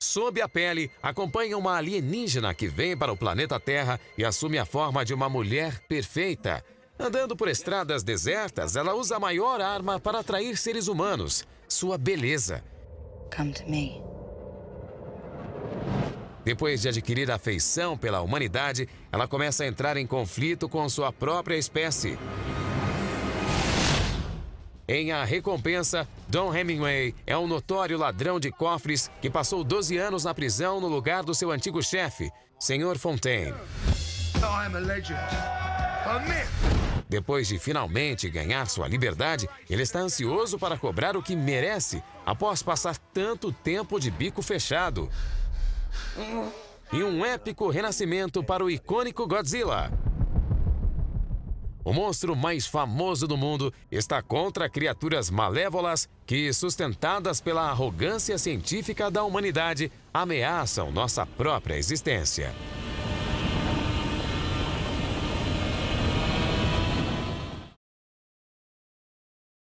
Sob a pele, acompanha uma alienígena que vem para o planeta Terra e assume a forma de uma mulher perfeita. Andando por estradas desertas, ela usa a maior arma para atrair seres humanos, sua beleza. Come to me. Depois de adquirir afeição pela humanidade, ela começa a entrar em conflito com sua própria espécie. Em A Recompensa, Don Hemingway é um notório ladrão de cofres que passou 12 anos na prisão no lugar do seu antigo chefe, Sr. Fontaine. Oh, Depois de finalmente ganhar sua liberdade, ele está ansioso para cobrar o que merece após passar tanto tempo de bico fechado. E um épico renascimento para o icônico Godzilla. O monstro mais famoso do mundo está contra criaturas malévolas que, sustentadas pela arrogância científica da humanidade, ameaçam nossa própria existência.